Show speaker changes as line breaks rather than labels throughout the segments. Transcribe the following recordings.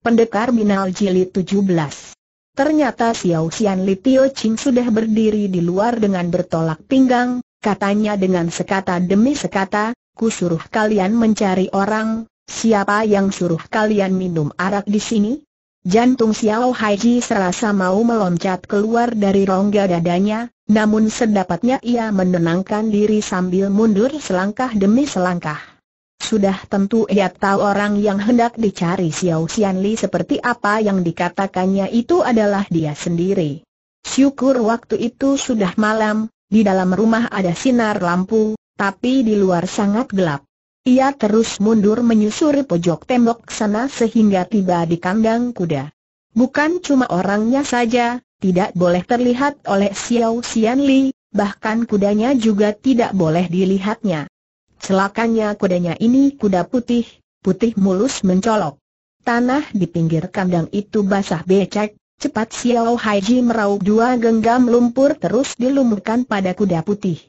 Pendekar Binal Jilid 17 Ternyata Xiao Xian Li Tio Ching sudah berdiri di luar dengan bertolak pinggang, katanya dengan sekata demi sekata, ku suruh kalian mencari orang, siapa yang suruh kalian minum arak di sini? Jantung Xiao Haiji serasa mau meloncat keluar dari rongga dadanya, namun sedapatnya ia menenangkan diri sambil mundur selangkah demi selangkah. Sudah tentu ia tahu orang yang hendak dicari Xiao Xianli seperti apa yang dikatakannya itu adalah dia sendiri. Syukur waktu itu sudah malam, di dalam rumah ada sinar lampu, tapi di luar sangat gelap. Ia terus mundur menyusuri pojok tembok sana sehingga tiba di kandang kuda. Bukan cuma orangnya saja, tidak boleh terlihat oleh Xiao Xianli, bahkan kudanya juga tidak boleh dilihatnya. Celakanya kudanya ini kuda putih, putih mulus mencolok. Tanah di pinggir kandang itu basah becek, cepat Xiao Haiji meraup dua genggam lumpur terus dilumurkan pada kuda putih.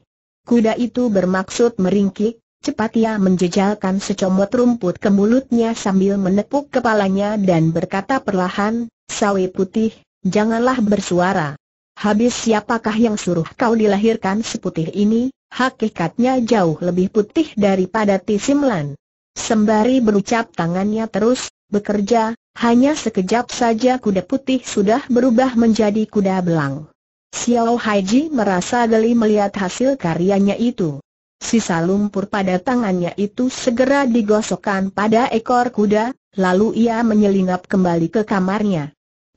Kuda itu bermaksud meringkik, cepat ia menjejalkan secomot rumput ke mulutnya sambil menepuk kepalanya dan berkata perlahan, sawi putih, janganlah bersuara. Habis siapakah yang suruh kau dilahirkan seputih ini? hakikatnya jauh lebih putih daripada tisimlan. Sembari berucap tangannya terus, bekerja, hanya sekejap saja kuda putih sudah berubah menjadi kuda belang. Xiao Haiji merasa geli melihat hasil karyanya itu. Sisa lumpur pada tangannya itu segera digosokkan pada ekor kuda, lalu ia menyelinap kembali ke kamarnya.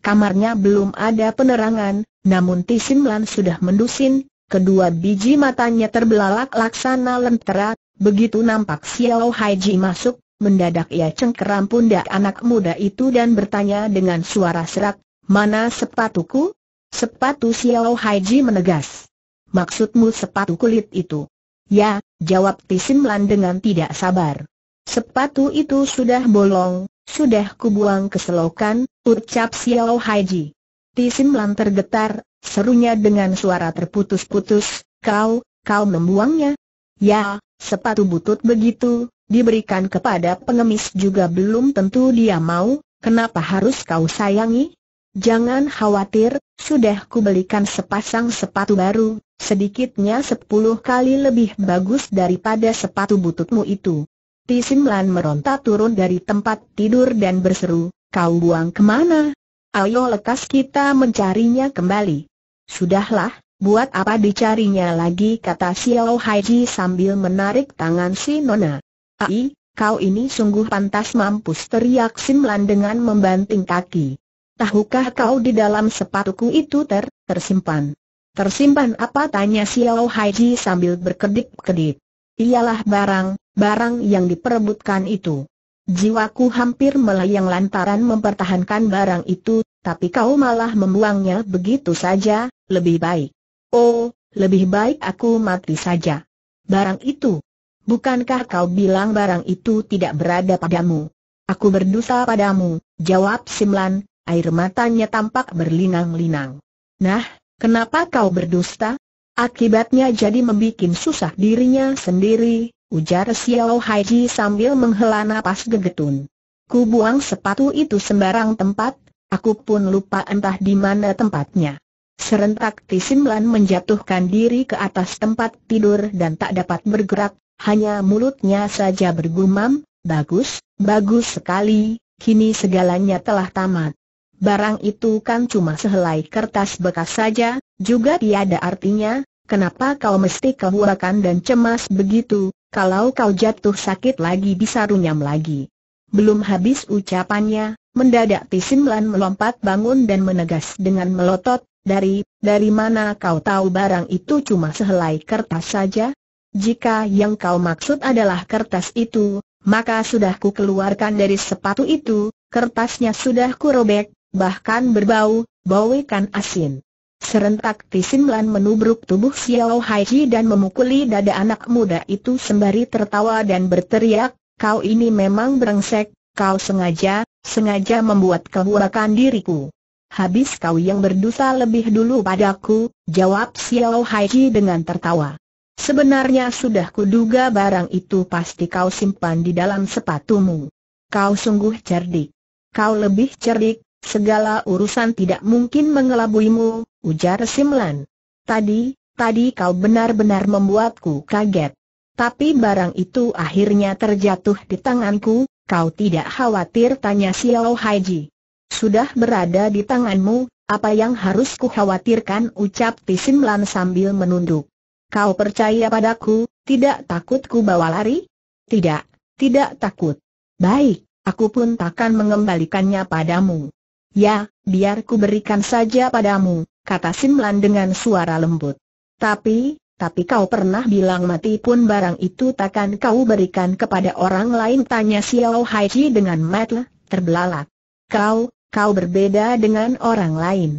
Kamarnya belum ada penerangan, namun Tisimlan sudah mendusin, Kedua biji matanya terbelalak laksana lentera, begitu nampak Xiao Haiji masuk, mendadak ia cengkeram pundak anak muda itu dan bertanya dengan suara serak, mana sepatuku? Sepatu Xiao Haiji menegas. Maksudmu sepatu kulit itu? Ya, jawab Tisimlan dengan tidak sabar. Sepatu itu sudah bolong, sudah kubuang ke selokan, ucap Xiao Haiji. Tisimlan tergetar, serunya dengan suara terputus-putus, kau, kau membuangnya? Ya, sepatu butut begitu, diberikan kepada pengemis juga belum tentu dia mau, kenapa harus kau sayangi? Jangan khawatir, sudah kubelikan sepasang sepatu baru, sedikitnya sepuluh kali lebih bagus daripada sepatu bututmu itu. Tisimlan meronta turun dari tempat tidur dan berseru, kau buang kemana? Ayo lekas kita mencarinya kembali. Sudahlah, buat apa dicarinya lagi kata Xiao Haiji sambil menarik tangan si Nona. Ai, kau ini sungguh pantas mampus teriak Simlan dengan membanting kaki. Tahukah kau di dalam sepatuku itu ter, tersimpan? Tersimpan apa tanya Xiao Haiji sambil berkedip-kedip. Iyalah barang, barang yang diperebutkan itu. Jiwaku hampir melayang lantaran mempertahankan barang itu, tapi kau malah membuangnya begitu saja, lebih baik. Oh, lebih baik aku mati saja. Barang itu. Bukankah kau bilang barang itu tidak berada padamu? Aku berdosa padamu, jawab Simlan, air matanya tampak berlinang-linang. Nah, kenapa kau berdusta? Akibatnya jadi membuat susah dirinya sendiri, ujar Xiao Haiji sambil menghela napas gegetun. Ku buang sepatu itu sembarang tempat, Aku pun lupa entah di mana tempatnya. Serentak Tisimlan menjatuhkan diri ke atas tempat tidur dan tak dapat bergerak, hanya mulutnya saja bergumam, bagus, bagus sekali, kini segalanya telah tamat. Barang itu kan cuma sehelai kertas bekas saja, juga tiada artinya, kenapa kau mesti kehuakan dan cemas begitu, kalau kau jatuh sakit lagi bisa runyam lagi. Belum habis ucapannya, Mendadak Lan melompat bangun dan menegas dengan melotot, dari, dari mana kau tahu barang itu cuma sehelai kertas saja? Jika yang kau maksud adalah kertas itu, maka sudah ku keluarkan dari sepatu itu, kertasnya sudah ku robek, bahkan berbau, bau ikan asin. Serentak Tisimlan menubruk tubuh Xiao Haiji dan memukuli dada anak muda itu sembari tertawa dan berteriak, kau ini memang berengsek, kau sengaja, sengaja membuat kehurakan diriku. Habis kau yang berdosa lebih dulu padaku, jawab Xiao Haiji dengan tertawa. Sebenarnya sudah kuduga barang itu pasti kau simpan di dalam sepatumu. Kau sungguh cerdik. Kau lebih cerdik, segala urusan tidak mungkin mengelabuimu, ujar Simlan. Tadi, tadi kau benar-benar membuatku kaget. Tapi barang itu akhirnya terjatuh di tanganku, Kau tidak khawatir tanya Xiao Haiji. Sudah berada di tanganmu, apa yang harus ku khawatirkan? ucap Tisim Lan sambil menunduk. Kau percaya padaku, tidak takut ku bawa lari? Tidak, tidak takut. Baik, aku pun takkan mengembalikannya padamu. Ya, biar ku berikan saja padamu, kata Simlan dengan suara lembut. Tapi, tapi kau pernah bilang mati pun barang itu takkan kau berikan kepada orang lain Tanya Xiao Haiji dengan mata terbelalak Kau, kau berbeda dengan orang lain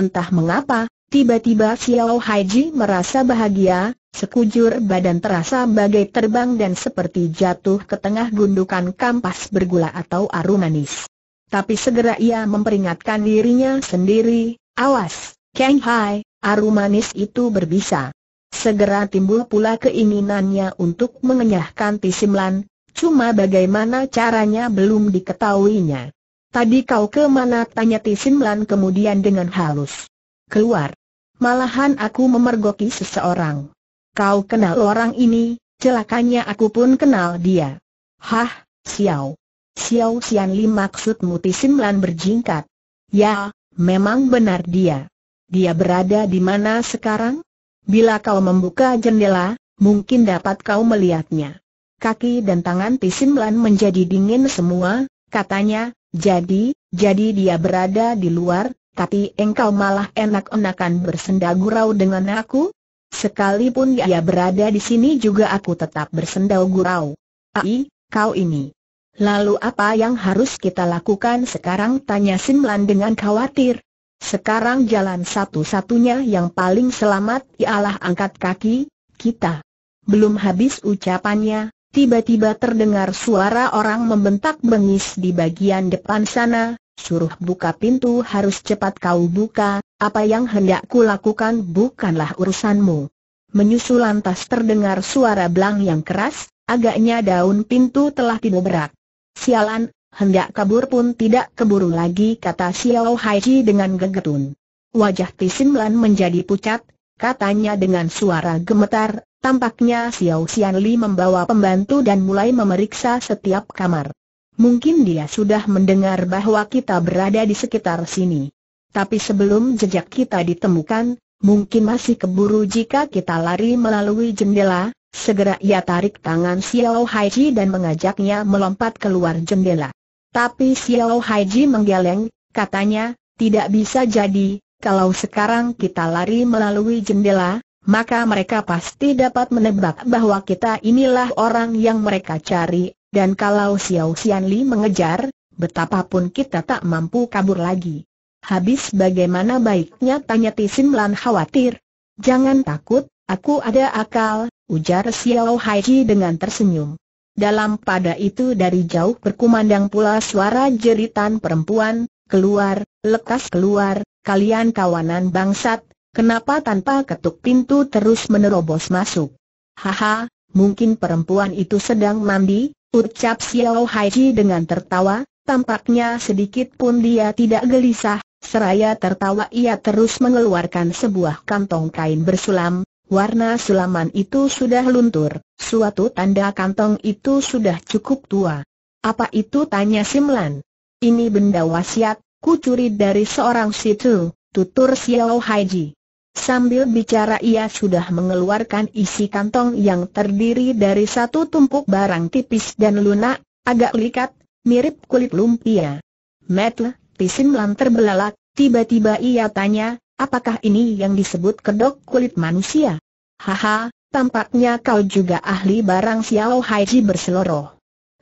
Entah mengapa, tiba-tiba Xiao Haiji merasa bahagia Sekujur badan terasa bagai terbang dan seperti jatuh ke tengah gundukan kampas bergula atau arum manis Tapi segera ia memperingatkan dirinya sendiri, awas, Kang Hai, arum manis itu berbisa Segera timbul pula keinginannya untuk mengenyahkan Tisimlan, cuma bagaimana caranya belum diketahuinya. Tadi kau ke mana tanya Tisimlan kemudian dengan halus. Keluar. Malahan aku memergoki seseorang. Kau kenal orang ini, celakanya aku pun kenal dia. Hah, Xiao. Xiao Xianli maksudmu Tisimlan berjingkat. Ya, memang benar dia. Dia berada di mana sekarang? Bila kau membuka jendela, mungkin dapat kau melihatnya. Kaki dan tangan Pisimlan menjadi dingin semua, katanya, jadi, jadi dia berada di luar, tapi engkau malah enak-enakan bersenda gurau dengan aku? Sekalipun dia berada di sini juga aku tetap bersenda gurau. Ai, kau ini. Lalu apa yang harus kita lakukan sekarang? Tanya Simlan dengan khawatir. Sekarang jalan satu-satunya yang paling selamat ialah angkat kaki, kita. Belum habis ucapannya, tiba-tiba terdengar suara orang membentak bengis di bagian depan sana, suruh buka pintu harus cepat kau buka, apa yang hendak kulakukan bukanlah urusanmu. Menyusul lantas terdengar suara belang yang keras, agaknya daun pintu telah dibobrak. Sialan, hendak kabur pun tidak keburu lagi kata Xiao Haiji dengan gegetun. Wajah Tisin Lan menjadi pucat, katanya dengan suara gemetar, tampaknya Xiao Xian Li membawa pembantu dan mulai memeriksa setiap kamar. Mungkin dia sudah mendengar bahwa kita berada di sekitar sini. Tapi sebelum jejak kita ditemukan, mungkin masih keburu jika kita lari melalui jendela, Segera ia tarik tangan Xiao Haiji dan mengajaknya melompat keluar jendela. Tapi Xiao Haiji menggeleng, katanya, tidak bisa jadi, kalau sekarang kita lari melalui jendela, maka mereka pasti dapat menebak bahwa kita inilah orang yang mereka cari, dan kalau Xiao Xianli mengejar, betapapun kita tak mampu kabur lagi. Habis bagaimana baiknya tanya Tisim Lan khawatir. Jangan takut, aku ada akal, ujar Xiao Haiji dengan tersenyum. Dalam pada itu dari jauh berkumandang pula suara jeritan perempuan, keluar, lekas keluar, kalian kawanan bangsat, kenapa tanpa ketuk pintu terus menerobos masuk? Haha, mungkin perempuan itu sedang mandi, ucap Xiao Haiji dengan tertawa, tampaknya sedikit pun dia tidak gelisah, seraya tertawa ia terus mengeluarkan sebuah kantong kain bersulam, warna sulaman itu sudah luntur. Suatu tanda kantong itu sudah cukup tua. Apa itu tanya Simlan? Ini benda wasiat, ku curi dari seorang situ, tutur Xiao Haiji. Sambil bicara ia sudah mengeluarkan isi kantong yang terdiri dari satu tumpuk barang tipis dan lunak, agak likat, mirip kulit lumpia. Metle, Simlan terbelalak, tiba-tiba ia tanya, apakah ini yang disebut kedok kulit manusia? Haha, Tampaknya kau juga ahli barang Xiao Haiji berseloroh.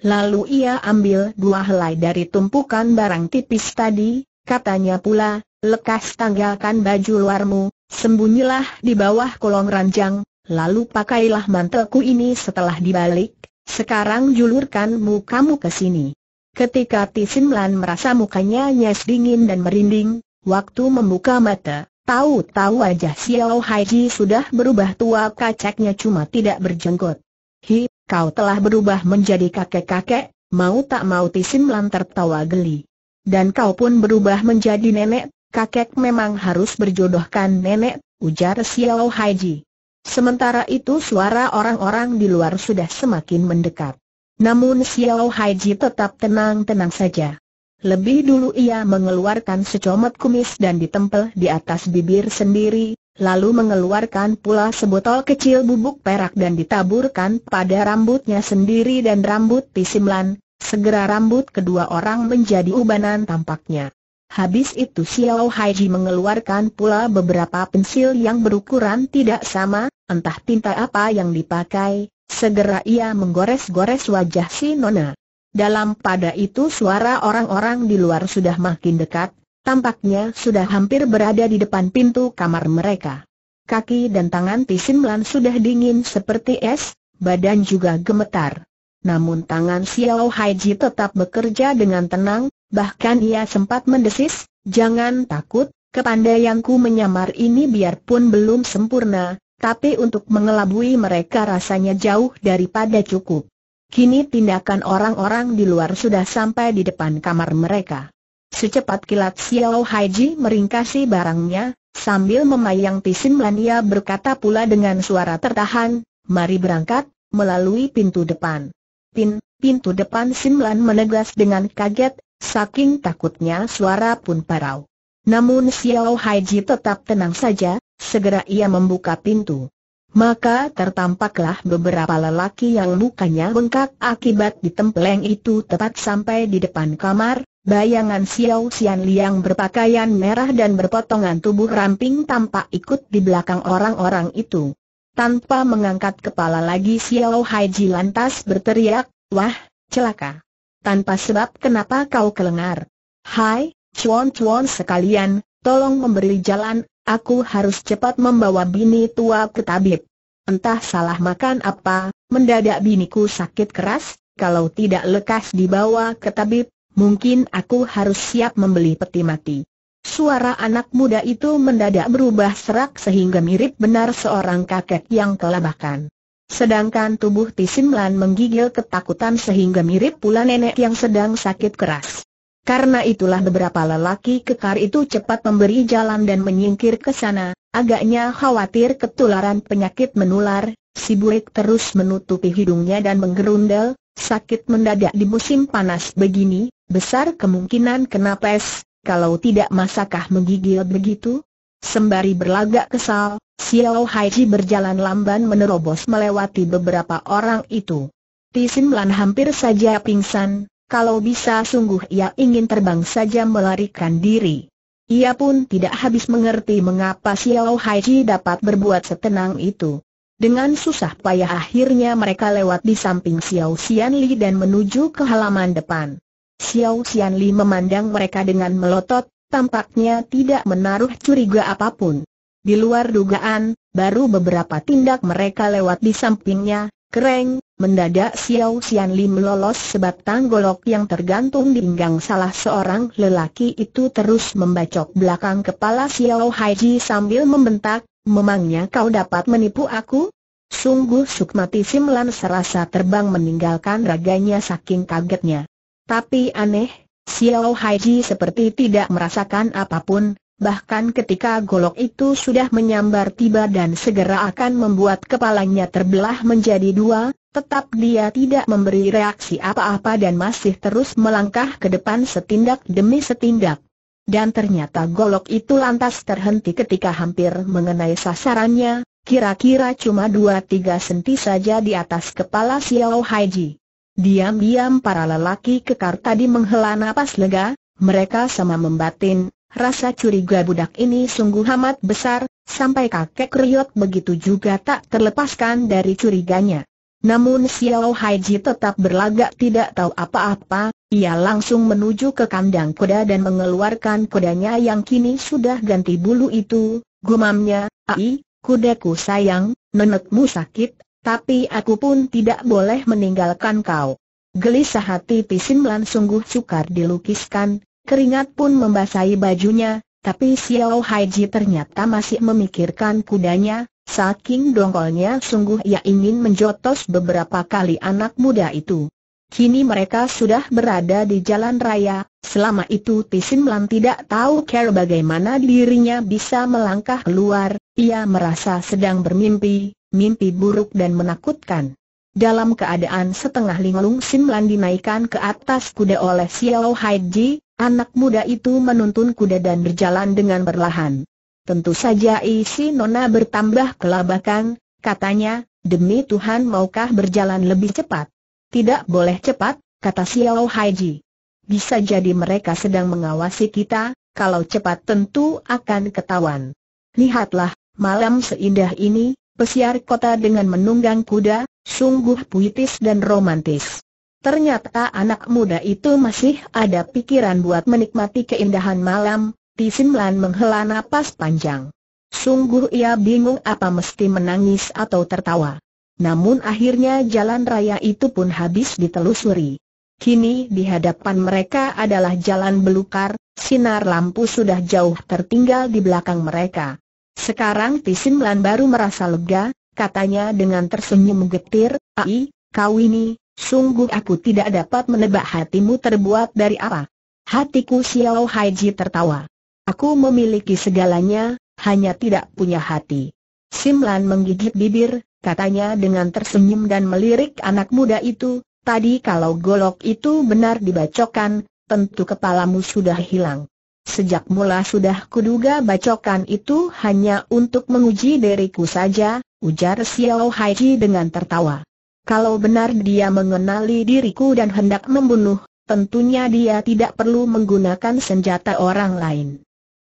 Lalu ia ambil dua helai dari tumpukan barang tipis tadi, katanya pula, lekas tanggalkan baju luarmu, sembunyilah di bawah kolong ranjang, lalu pakailah mantelku ini setelah dibalik, sekarang julurkan mukamu ke sini. Ketika Tisimlan merasa mukanya nyes dingin dan merinding, waktu membuka mata, Tahu-tahu aja, Xiao Haiji sudah berubah tua kacaknya cuma tidak berjenggot. Hi, kau telah berubah menjadi kakek-kakek, mau tak mau Tisim Lan tertawa geli. Dan kau pun berubah menjadi nenek, kakek memang harus berjodohkan nenek, ujar Xiao Haiji. Sementara itu suara orang-orang di luar sudah semakin mendekat. Namun Xiao Haiji tetap tenang-tenang saja. Lebih dulu ia mengeluarkan secomot kumis dan ditempel di atas bibir sendiri, lalu mengeluarkan pula sebotol kecil bubuk perak dan ditaburkan pada rambutnya sendiri dan rambut pisimlan, segera rambut kedua orang menjadi ubanan tampaknya. Habis itu Xiao Haiji mengeluarkan pula beberapa pensil yang berukuran tidak sama, entah tinta apa yang dipakai, segera ia menggores-gores wajah si Nona. Dalam pada itu suara orang-orang di luar sudah makin dekat, tampaknya sudah hampir berada di depan pintu kamar mereka. Kaki dan tangan Tisim sudah dingin seperti es, badan juga gemetar. Namun tangan Xiao Haiji tetap bekerja dengan tenang, bahkan ia sempat mendesis, jangan takut, kepandaianku menyamar ini biarpun belum sempurna, tapi untuk mengelabui mereka rasanya jauh daripada cukup. Kini tindakan orang-orang di luar sudah sampai di depan kamar mereka. Secepat kilat Xiao Haiji meringkasi barangnya, sambil memayang pisimlan Lania berkata pula dengan suara tertahan, mari berangkat, melalui pintu depan. Pin, pintu depan Simlan menegas dengan kaget, saking takutnya suara pun parau. Namun Xiao Haiji tetap tenang saja, segera ia membuka pintu maka tertampaklah beberapa lelaki yang mukanya bengkak akibat ditempeleng itu tepat sampai di depan kamar, bayangan Xiao Xian Liang berpakaian merah dan berpotongan tubuh ramping tampak ikut di belakang orang-orang itu. Tanpa mengangkat kepala lagi Xiao Haiji lantas berteriak, Wah, celaka! Tanpa sebab kenapa kau kelengar? Hai, cuan-cuan sekalian, tolong memberi jalan, Aku harus cepat membawa bini tua ke tabib. Entah salah makan apa, mendadak biniku sakit keras, kalau tidak lekas dibawa ke tabib, mungkin aku harus siap membeli peti mati. Suara anak muda itu mendadak berubah serak sehingga mirip benar seorang kakek yang kelabakan. Sedangkan tubuh Tisimlan menggigil ketakutan sehingga mirip pula nenek yang sedang sakit keras. Karena itulah beberapa lelaki kekar itu cepat memberi jalan dan menyingkir ke sana, agaknya khawatir ketularan penyakit menular, si bulik terus menutupi hidungnya dan menggerundel, sakit mendadak di musim panas begini, besar kemungkinan kena pes, kalau tidak masakah menggigil begitu? Sembari berlagak kesal, Xiao Haiji berjalan lamban menerobos melewati beberapa orang itu. Tisin Lan hampir saja pingsan, kalau bisa sungguh ia ingin terbang saja melarikan diri. Ia pun tidak habis mengerti mengapa Xiao Haiji dapat berbuat setenang itu. Dengan susah payah akhirnya mereka lewat di samping Xiao Xianli dan menuju ke halaman depan. Xiao Xianli memandang mereka dengan melotot, tampaknya tidak menaruh curiga apapun. Di luar dugaan, baru beberapa tindak mereka lewat di sampingnya, Kereng, mendadak Xiao Xian Lim lolos sebab tanggolok yang tergantung di pinggang salah seorang lelaki itu terus membacok belakang kepala Xiao Haiji sambil membentak, memangnya kau dapat menipu aku? Sungguh Sukmati Simlan serasa terbang meninggalkan raganya saking kagetnya. Tapi aneh, Xiao Haiji seperti tidak merasakan apapun, bahkan ketika golok itu sudah menyambar tiba dan segera akan membuat kepalanya terbelah menjadi dua, tetap dia tidak memberi reaksi apa-apa dan masih terus melangkah ke depan setindak demi setindak. Dan ternyata golok itu lantas terhenti ketika hampir mengenai sasarannya, kira-kira cuma 2-3 senti saja di atas kepala Xiao Haiji. Diam-diam para lelaki kekar tadi menghela napas lega, mereka sama membatin, Rasa curiga budak ini sungguh amat besar, sampai kakek Riot begitu juga tak terlepaskan dari curiganya. Namun Xiao Haiji tetap berlagak tidak tahu apa-apa, ia langsung menuju ke kandang kuda dan mengeluarkan kudanya yang kini sudah ganti bulu itu, gumamnya, Ai, kudaku sayang, nenekmu sakit, tapi aku pun tidak boleh meninggalkan kau. Gelisah hati Lan sungguh sukar dilukiskan, Keringat pun membasahi bajunya, tapi Xiao Haiji ternyata masih memikirkan kudanya, saking dongkolnya sungguh ia ingin menjotos beberapa kali anak muda itu. Kini mereka sudah berada di jalan raya, selama itu Tisin Lan tidak tahu care bagaimana dirinya bisa melangkah keluar, ia merasa sedang bermimpi, mimpi buruk dan menakutkan. Dalam keadaan setengah linglung Simlan dinaikkan ke atas kuda oleh Xiao Haiji, Anak muda itu menuntun kuda dan berjalan dengan perlahan. Tentu saja isi Nona bertambah kelabakan, katanya, demi Tuhan maukah berjalan lebih cepat? Tidak boleh cepat, kata Xiao Haiji. Bisa jadi mereka sedang mengawasi kita, kalau cepat tentu akan ketahuan. Lihatlah, malam seindah ini, pesiar kota dengan menunggang kuda, sungguh puitis dan romantis. Ternyata anak muda itu masih ada pikiran buat menikmati keindahan malam, Tisin Lan menghela napas panjang. Sungguh ia bingung apa mesti menangis atau tertawa. Namun akhirnya jalan raya itu pun habis ditelusuri. Kini di hadapan mereka adalah jalan belukar, sinar lampu sudah jauh tertinggal di belakang mereka. Sekarang Tisin Lan baru merasa lega, katanya dengan tersenyum getir, Ai, kau ini, Sungguh aku tidak dapat menebak hatimu terbuat dari apa. Hatiku Xiao Haiji tertawa. Aku memiliki segalanya, hanya tidak punya hati. Simlan menggigit bibir, katanya dengan tersenyum dan melirik anak muda itu, tadi kalau golok itu benar dibacokan, tentu kepalamu sudah hilang. Sejak mula sudah kuduga bacokan itu hanya untuk menguji diriku saja, ujar Xiao Haiji dengan tertawa. Kalau benar dia mengenali diriku dan hendak membunuh, tentunya dia tidak perlu menggunakan senjata orang lain.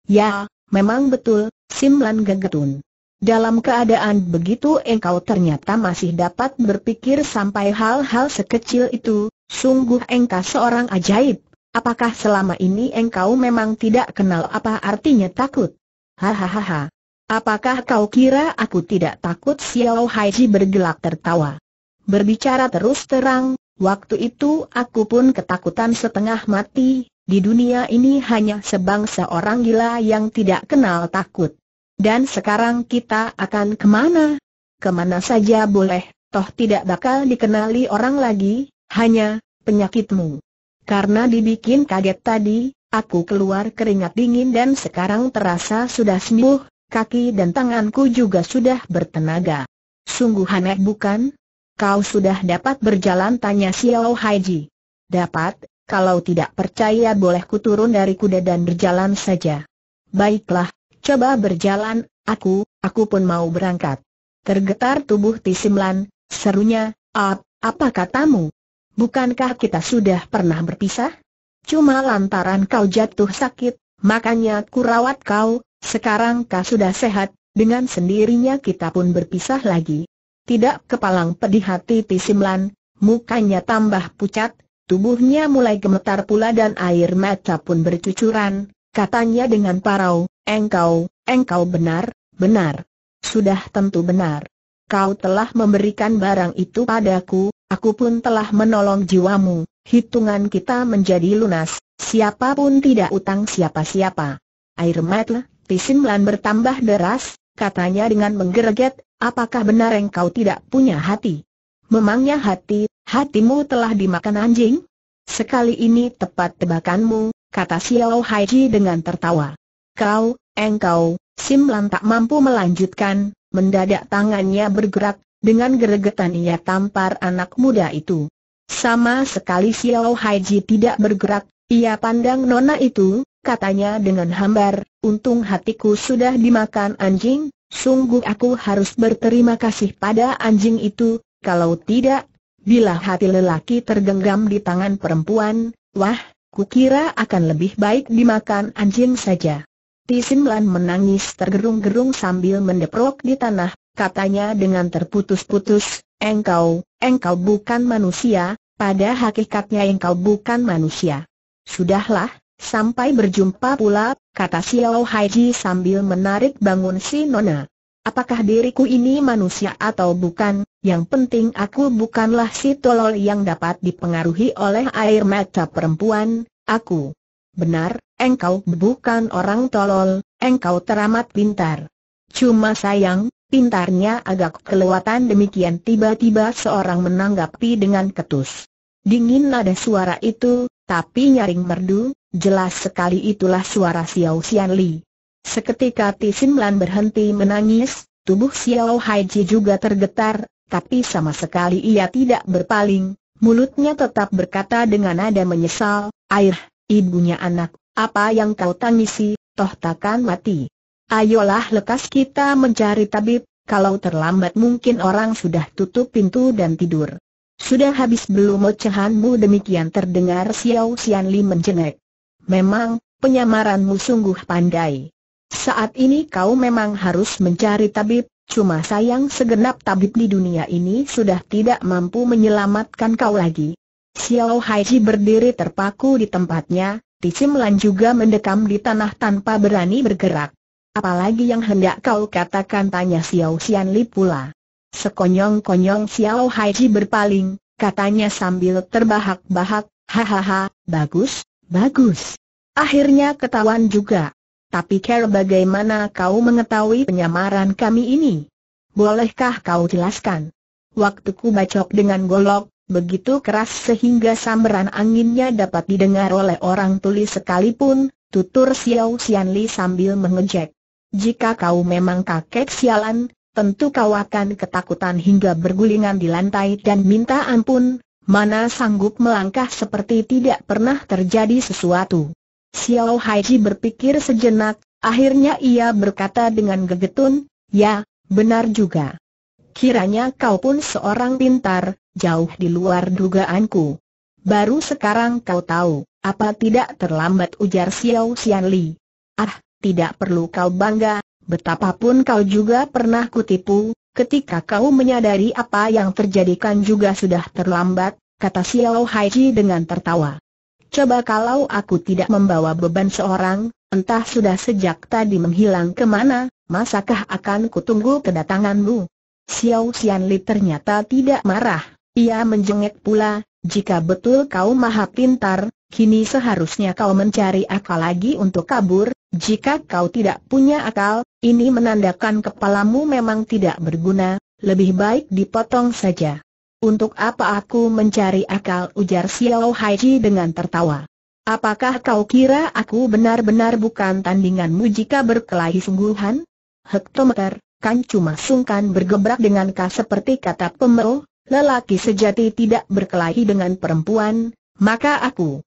Ya, memang betul, Simlan Gegetun. Dalam keadaan begitu engkau ternyata masih dapat berpikir sampai hal-hal sekecil itu, sungguh engkau seorang ajaib. Apakah selama ini engkau memang tidak kenal apa artinya takut? Hahaha. Apakah kau kira aku tidak takut Xiao Haiji bergelak tertawa? Berbicara terus terang, waktu itu aku pun ketakutan setengah mati, di dunia ini hanya sebangsa orang gila yang tidak kenal takut. Dan sekarang kita akan kemana? Kemana saja boleh, toh tidak bakal dikenali orang lagi, hanya penyakitmu. Karena dibikin kaget tadi, aku keluar keringat dingin dan sekarang terasa sudah sembuh, kaki dan tanganku juga sudah bertenaga. Sungguh aneh bukan? Kau sudah dapat berjalan tanya Xiao Haiji. Dapat, kalau tidak percaya boleh kuturun dari kuda dan berjalan saja. Baiklah, coba berjalan, aku, aku pun mau berangkat. Tergetar tubuh Tisimlan, serunya, Ap, apa katamu? Bukankah kita sudah pernah berpisah? Cuma lantaran kau jatuh sakit, makanya rawat kau, sekarang kau sudah sehat, dengan sendirinya kita pun berpisah lagi, tidak kepalang pedih hati Pisimlan, mukanya tambah pucat, tubuhnya mulai gemetar pula dan air mata pun bercucuran, katanya dengan parau, engkau, engkau benar, benar. Sudah tentu benar. Kau telah memberikan barang itu padaku, aku pun telah menolong jiwamu, hitungan kita menjadi lunas, siapapun tidak utang siapa-siapa. Air mata, Pisimlan bertambah deras, katanya dengan menggereget, Apakah benar engkau tidak punya hati? Memangnya hati, hatimu telah dimakan anjing? Sekali ini tepat tebakanmu, kata Xiao Haiji dengan tertawa. Kau, engkau, Simlan tak mampu melanjutkan, mendadak tangannya bergerak, dengan geregetan ia tampar anak muda itu. Sama sekali Xiao Haiji tidak bergerak, ia pandang nona itu, katanya dengan hambar, untung hatiku sudah dimakan anjing, Sungguh aku harus berterima kasih pada anjing itu, kalau tidak, bila hati lelaki tergenggam di tangan perempuan, wah, kukira akan lebih baik dimakan anjing saja. Tisimlan menangis tergerung-gerung sambil mendeprok di tanah, katanya dengan terputus-putus, engkau, engkau bukan manusia, pada hakikatnya engkau bukan manusia. Sudahlah, Sampai berjumpa pula, kata Xiao Haiji sambil menarik bangun si Nona. Apakah diriku ini manusia atau bukan, yang penting aku bukanlah si tolol yang dapat dipengaruhi oleh air mata perempuan, aku. Benar, engkau bukan orang tolol, engkau teramat pintar. Cuma sayang, pintarnya agak kelewatan demikian tiba-tiba seorang menanggapi dengan ketus. Dingin nada suara itu, tapi nyaring merdu, Jelas sekali itulah suara Xiao Xianli. Li. Seketika Tisim Lan berhenti menangis, tubuh Xiao Haiji juga tergetar, tapi sama sekali ia tidak berpaling, mulutnya tetap berkata dengan nada menyesal, Air, ibunya anak, apa yang kau tangisi, toh takkan mati. Ayolah lekas kita mencari tabib, kalau terlambat mungkin orang sudah tutup pintu dan tidur. Sudah habis belum ocehanmu demikian terdengar Xiao Xianli menjengek. Memang, penyamaranmu sungguh pandai. Saat ini kau memang harus mencari tabib, cuma sayang segenap tabib di dunia ini sudah tidak mampu menyelamatkan kau lagi. Xiao Haiji berdiri terpaku di tempatnya, Tisimlan juga mendekam di tanah tanpa berani bergerak. Apalagi yang hendak kau katakan tanya Xiao Xianli pula. Sekonyong-konyong Xiao Haiji berpaling, katanya sambil terbahak-bahak, hahaha, bagus, Bagus. Akhirnya ketahuan juga. Tapi Care bagaimana kau mengetahui penyamaran kami ini? Bolehkah kau jelaskan? Waktuku bacok dengan golok, begitu keras sehingga sambaran anginnya dapat didengar oleh orang tuli sekalipun, tutur Xiao Xianli sambil mengejek. Jika kau memang kakek sialan, tentu kau akan ketakutan hingga bergulingan di lantai dan minta ampun, mana sanggup melangkah seperti tidak pernah terjadi sesuatu. Xiao Haiji berpikir sejenak, akhirnya ia berkata dengan gegetun, ya, benar juga. Kiranya kau pun seorang pintar, jauh di luar dugaanku. Baru sekarang kau tahu, apa tidak terlambat ujar Xiao Xianli. Ah, tidak perlu kau bangga, betapapun kau juga pernah kutipu, Ketika kau menyadari apa yang terjadi kan juga sudah terlambat, kata Xiao Haiji dengan tertawa. Coba kalau aku tidak membawa beban seorang, entah sudah sejak tadi menghilang kemana, masakah akan kutunggu kedatanganmu? Xiao Xianli ternyata tidak marah, ia menjengek pula, jika betul kau maha pintar, Kini seharusnya kau mencari akal lagi untuk kabur, jika kau tidak punya akal, ini menandakan kepalamu memang tidak berguna, lebih baik dipotong saja. Untuk apa aku mencari akal ujar Xiao Haiji dengan tertawa. Apakah kau kira aku benar-benar bukan tandinganmu jika berkelahi sungguhan? Hektometer, kan cuma sungkan bergebrak dengan kau seperti kata pemeruh, lelaki sejati tidak berkelahi dengan perempuan, maka aku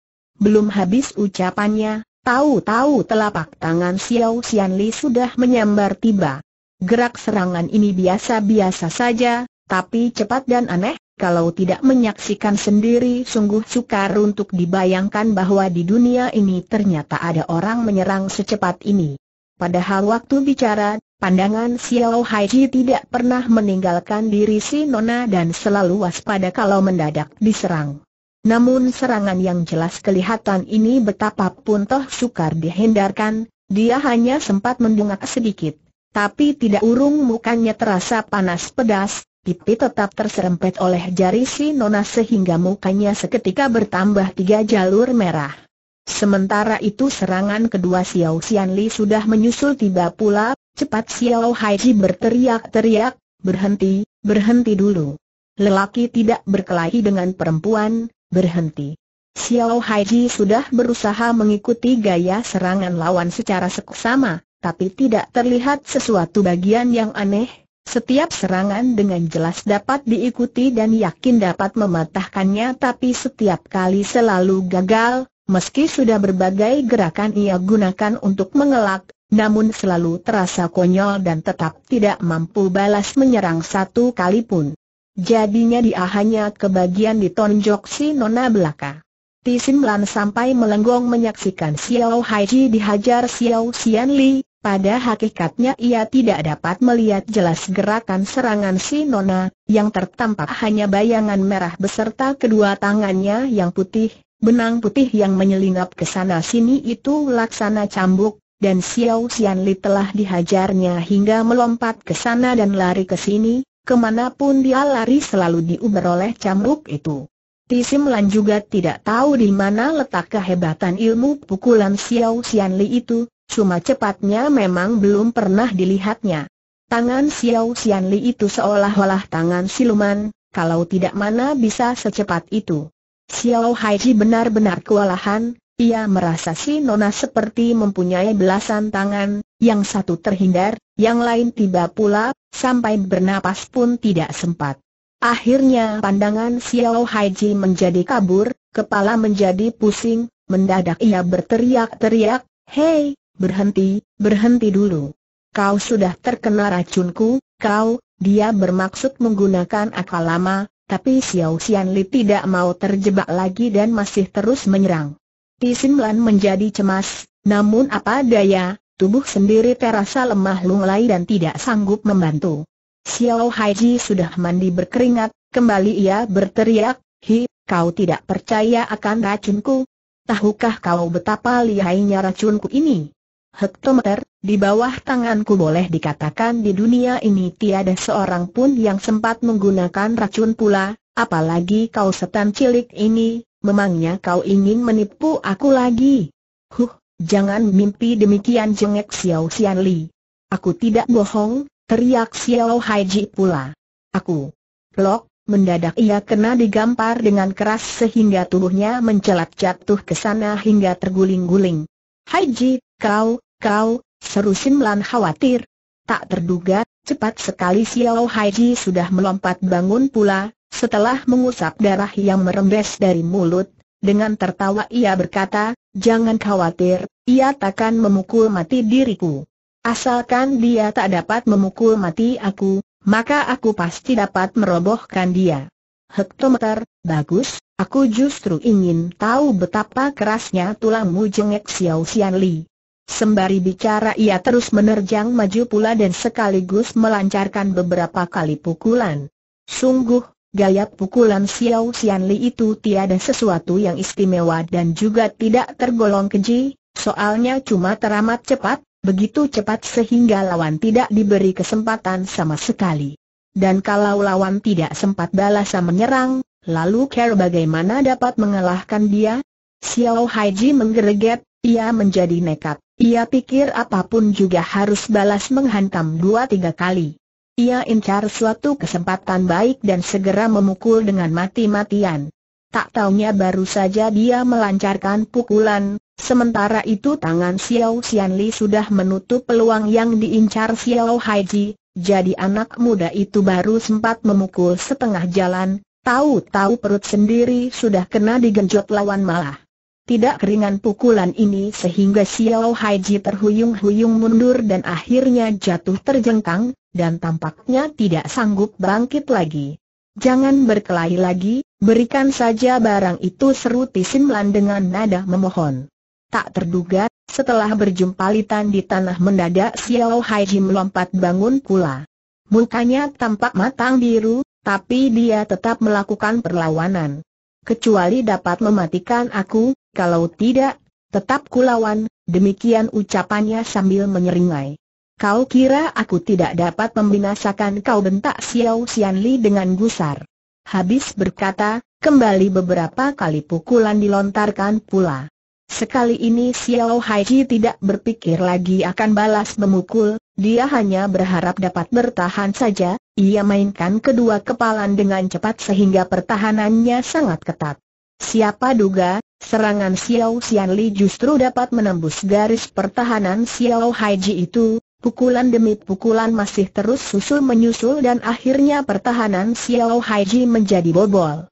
belum habis ucapannya, tahu-tahu telapak tangan Xiao Xianli sudah menyambar tiba. Gerak serangan ini biasa-biasa saja, tapi cepat dan aneh, kalau tidak menyaksikan sendiri sungguh sukar untuk dibayangkan bahwa di dunia ini ternyata ada orang menyerang secepat ini. Padahal waktu bicara, pandangan Xiao Haiji tidak pernah meninggalkan diri si Nona dan selalu waspada kalau mendadak diserang. Namun serangan yang jelas kelihatan ini betapapun toh sukar dihindarkan, dia hanya sempat mendungak sedikit. Tapi tidak urung mukanya terasa panas pedas, pipi tetap terserempet oleh jari si Nona sehingga mukanya seketika bertambah tiga jalur merah. Sementara itu serangan kedua Xiao xianli sudah menyusul tiba pula, cepat Xiao Haiji berteriak-teriak, berhenti, berhenti dulu. Lelaki tidak berkelahi dengan perempuan, berhenti. Xiao Haiji sudah berusaha mengikuti gaya serangan lawan secara seksama, tapi tidak terlihat sesuatu bagian yang aneh. Setiap serangan dengan jelas dapat diikuti dan yakin dapat mematahkannya tapi setiap kali selalu gagal, meski sudah berbagai gerakan ia gunakan untuk mengelak, namun selalu terasa konyol dan tetap tidak mampu balas menyerang satu kali pun. Jadinya dia hanya kebagian ditonjok si nona belaka. Tisim Lan sampai melenggong menyaksikan Xiao Haiji dihajar Xiao Xian Li, pada hakikatnya ia tidak dapat melihat jelas gerakan serangan si nona, yang tertampak hanya bayangan merah beserta kedua tangannya yang putih, benang putih yang menyelinap ke sana sini itu laksana cambuk, dan Xiao Xian Li telah dihajarnya hingga melompat ke sana dan lari ke sini, Kemanapun dia lari selalu diuber oleh cambuk itu. Tisimlan Lan juga tidak tahu di mana letak kehebatan ilmu pukulan Xiao Xianli itu, cuma cepatnya memang belum pernah dilihatnya. Tangan Xiao Xianli itu seolah-olah tangan siluman, kalau tidak mana bisa secepat itu. Xiao Haiji benar-benar kewalahan, ia merasa si Nona seperti mempunyai belasan tangan, yang satu terhindar, yang lain tiba pula, sampai bernapas pun tidak sempat. Akhirnya pandangan Xiao Haiji menjadi kabur, kepala menjadi pusing, mendadak ia berteriak-teriak, Hei, berhenti, berhenti dulu. Kau sudah terkena racunku, kau, dia bermaksud menggunakan akal lama, tapi Xiao Xianli tidak mau terjebak lagi dan masih terus menyerang. Tisimlan menjadi cemas, namun apa daya, Tubuh sendiri terasa lemah lunglai dan tidak sanggup membantu. Xiao Haiji sudah mandi berkeringat, kembali ia berteriak, Hi, kau tidak percaya akan racunku? Tahukah kau betapa lihainya racunku ini? Hektometer, di bawah tanganku boleh dikatakan di dunia ini tiada seorang pun yang sempat menggunakan racun pula, apalagi kau setan cilik ini, memangnya kau ingin menipu aku lagi? Huh, Jangan mimpi demikian jengek Xiao Xian Li. Aku tidak bohong, teriak Xiao Haiji pula. Aku. Lok, mendadak ia kena digampar dengan keras sehingga tubuhnya mencelat jatuh ke sana hingga terguling-guling. Haiji, kau, kau, seru Simlan khawatir. Tak terduga, cepat sekali Xiao Haiji sudah melompat bangun pula, setelah mengusap darah yang merembes dari mulut, dengan tertawa ia berkata, Jangan khawatir, ia takkan memukul mati diriku. Asalkan dia tak dapat memukul mati aku, maka aku pasti dapat merobohkan dia. Hektometer, bagus, aku justru ingin tahu betapa kerasnya tulangmu jengek Xiao Xian Li. Sembari bicara ia terus menerjang maju pula dan sekaligus melancarkan beberapa kali pukulan. Sungguh, Gaya pukulan Xiao Xianli itu tiada sesuatu yang istimewa dan juga tidak tergolong keji, soalnya cuma teramat cepat, begitu cepat sehingga lawan tidak diberi kesempatan sama sekali. Dan kalau lawan tidak sempat balas menyerang, lalu Care bagaimana dapat mengalahkan dia? Xiao Haiji menggereget, ia menjadi nekat. Ia pikir apapun juga harus balas menghantam dua tiga kali. Ia incar suatu kesempatan baik dan segera memukul dengan mati-matian. Tak taunya baru saja dia melancarkan pukulan, sementara itu tangan Xiao Xianli sudah menutup peluang yang diincar Xiao Haiji, jadi anak muda itu baru sempat memukul setengah jalan, tahu-tahu perut sendiri sudah kena digenjot lawan malah. Tidak keringan pukulan ini sehingga Xiao Haiji terhuyung-huyung mundur dan akhirnya jatuh terjengkang, dan tampaknya tidak sanggup bangkit lagi. Jangan berkelahi lagi, berikan saja barang itu seru Tisimlan dengan nada memohon. Tak terduga, setelah berjumpa litan di tanah mendadak Xiao Hai Jim lompat bangun pula. Mukanya tampak matang biru, tapi dia tetap melakukan perlawanan. Kecuali dapat mematikan aku, kalau tidak, tetap kulawan, demikian ucapannya sambil menyeringai. Kau kira aku tidak dapat membinasakan kau bentak Xiao Xianli dengan gusar. Habis berkata, kembali beberapa kali pukulan dilontarkan pula. Sekali ini Xiao Haiji tidak berpikir lagi akan balas memukul, dia hanya berharap dapat bertahan saja, ia mainkan kedua kepalan dengan cepat sehingga pertahanannya sangat ketat. Siapa duga, serangan Xiao Xianli justru dapat menembus garis pertahanan Xiao Haiji itu, Pukulan demi pukulan masih terus susul menyusul dan akhirnya pertahanan Xiao Haiji menjadi bobol.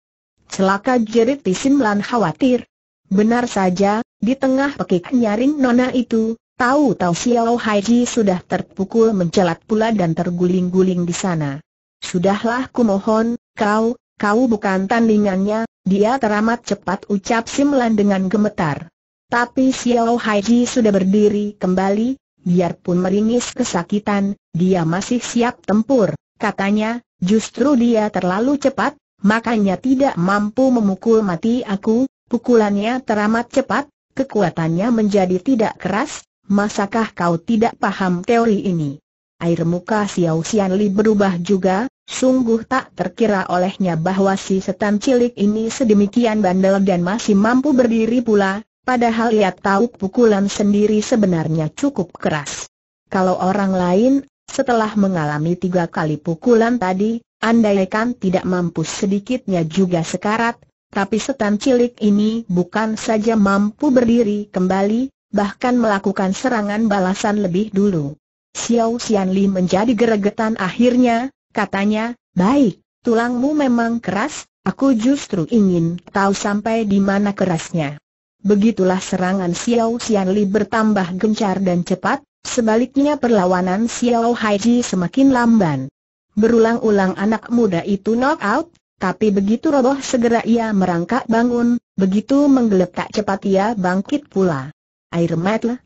Celaka jerit Tisim Lan khawatir. Benar saja, di tengah pekik nyaring nona itu, tahu-tahu Xiao Haiji sudah terpukul mencelat pula dan terguling-guling di sana. Sudahlah kumohon, kau, kau bukan tandingannya, dia teramat cepat ucap Simlan dengan gemetar. Tapi Xiao Haiji sudah berdiri kembali, biarpun meringis kesakitan, dia masih siap tempur, katanya, justru dia terlalu cepat, makanya tidak mampu memukul mati aku, pukulannya teramat cepat, kekuatannya menjadi tidak keras, masakah kau tidak paham teori ini? Air muka Xiao Xianli berubah juga, sungguh tak terkira olehnya bahwa si setan cilik ini sedemikian bandel dan masih mampu berdiri pula, Padahal ia tahu pukulan sendiri sebenarnya cukup keras. Kalau orang lain, setelah mengalami tiga kali pukulan tadi, andaikan tidak mampu sedikitnya juga sekarat, tapi setan cilik ini bukan saja mampu berdiri kembali, bahkan melakukan serangan balasan lebih dulu. Xiao Xianli menjadi geregetan akhirnya, katanya, baik, tulangmu memang keras, Aku justru ingin tahu sampai di mana kerasnya. Begitulah serangan Xiao Xianli bertambah gencar dan cepat, sebaliknya perlawanan Xiao Haiji semakin lamban. Berulang-ulang anak muda itu knock out, tapi begitu roboh segera ia merangkak bangun, begitu menggeletak cepat ia bangkit pula. Air mata,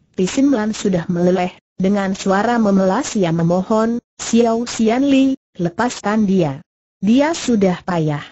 lan sudah meleleh, dengan suara memelas ia memohon, Xiao Xianli, lepaskan dia. Dia sudah payah.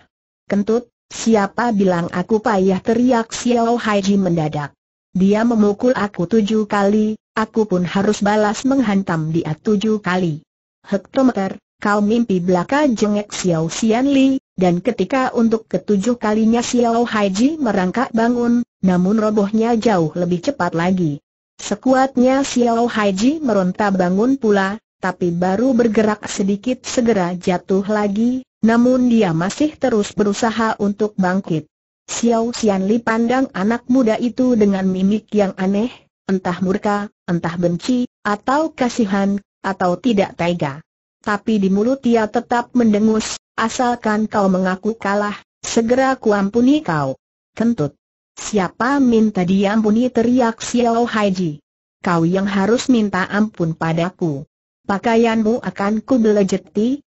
Kentut, Siapa bilang aku payah teriak Xiao Haiji mendadak. Dia memukul aku tujuh kali, aku pun harus balas menghantam dia tujuh kali. Hektometer, kau mimpi belaka jengek Xiao Xian Li, dan ketika untuk ketujuh kalinya Xiao Haiji merangkak bangun, namun robohnya jauh lebih cepat lagi. Sekuatnya Xiao Haiji meronta bangun pula, tapi baru bergerak sedikit segera jatuh lagi, namun dia masih terus berusaha untuk bangkit. Xiao Xianli pandang anak muda itu dengan mimik yang aneh, entah murka, entah benci, atau kasihan, atau tidak tega. Tapi di mulut ia tetap mendengus, asalkan kau mengaku kalah, segera kuampuni kau. Kentut. Siapa minta diampuni teriak Xiao Haiji. Kau yang harus minta ampun padaku. Pakaianmu akan ku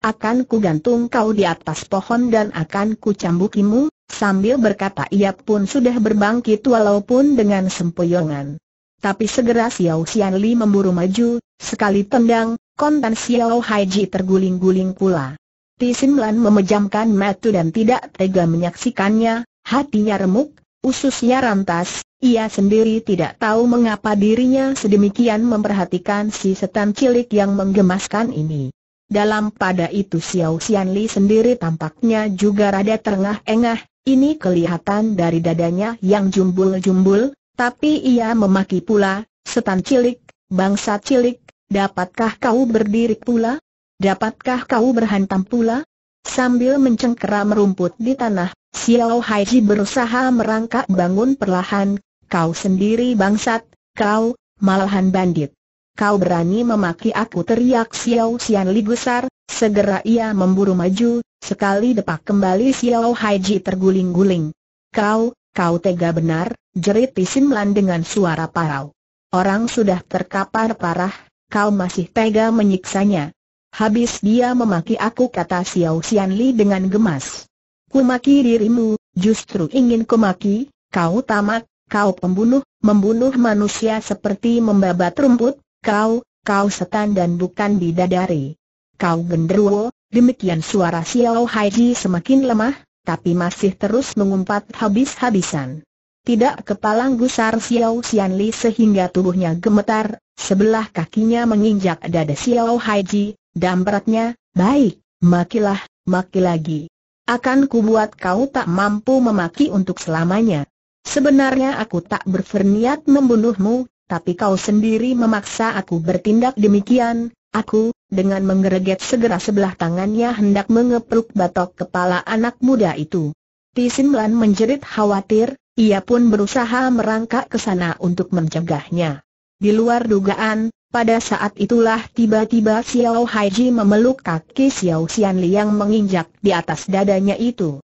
akan ku gantung kau di atas pohon dan akan ku cambukimu, sambil berkata ia pun sudah berbangkit walaupun dengan sempoyongan. Tapi segera Xiao Xian Li memburu maju, sekali tendang, kontan Xiao Haiji terguling-guling pula. Ti Lan memejamkan mata dan tidak tega menyaksikannya, hatinya remuk, ususnya rantas, ia sendiri tidak tahu mengapa dirinya sedemikian memperhatikan si setan cilik yang menggemaskan ini. Dalam pada itu Xiao Xianli sendiri tampaknya juga rada terengah-engah, ini kelihatan dari dadanya yang jumbul-jumbul, tapi ia memaki pula, setan cilik, bangsa cilik, dapatkah kau berdiri pula? Dapatkah kau berhantam pula? Sambil mencengkeram rumput di tanah, Xiao Haiji berusaha merangkak bangun perlahan, kau sendiri bangsat, kau, malahan bandit. Kau berani memaki aku teriak Xiao Xian Li besar, segera ia memburu maju, sekali depak kembali Xiao Haiji terguling-guling. Kau, kau tega benar, jerit Pisimlan Lan dengan suara parau. Orang sudah terkapar parah, kau masih tega menyiksanya. Habis dia memaki aku kata Xiao Xian Li dengan gemas. Kumaki dirimu, justru ingin kumaki, kau tamak, kau pembunuh, membunuh manusia seperti membabat rumput, Kau, kau setan dan bukan bidadari. Kau genderuwo, demikian suara Xiao Haiji semakin lemah, tapi masih terus mengumpat habis-habisan. Tidak kepalang gusar Xiao Xianli sehingga tubuhnya gemetar, sebelah kakinya menginjak dada Xiao Haiji, beratnya, baik, makilah, maki lagi. Akan kubuat kau tak mampu memaki untuk selamanya. Sebenarnya aku tak berferniat membunuhmu, tapi kau sendiri memaksa aku bertindak demikian, aku, dengan menggereget segera sebelah tangannya hendak mengepruk batok kepala anak muda itu. Tisin Lan menjerit khawatir, ia pun berusaha merangkak ke sana untuk mencegahnya. Di luar dugaan, pada saat itulah tiba-tiba Xiao Haiji memeluk kaki Xiao Xianli yang menginjak di atas dadanya itu.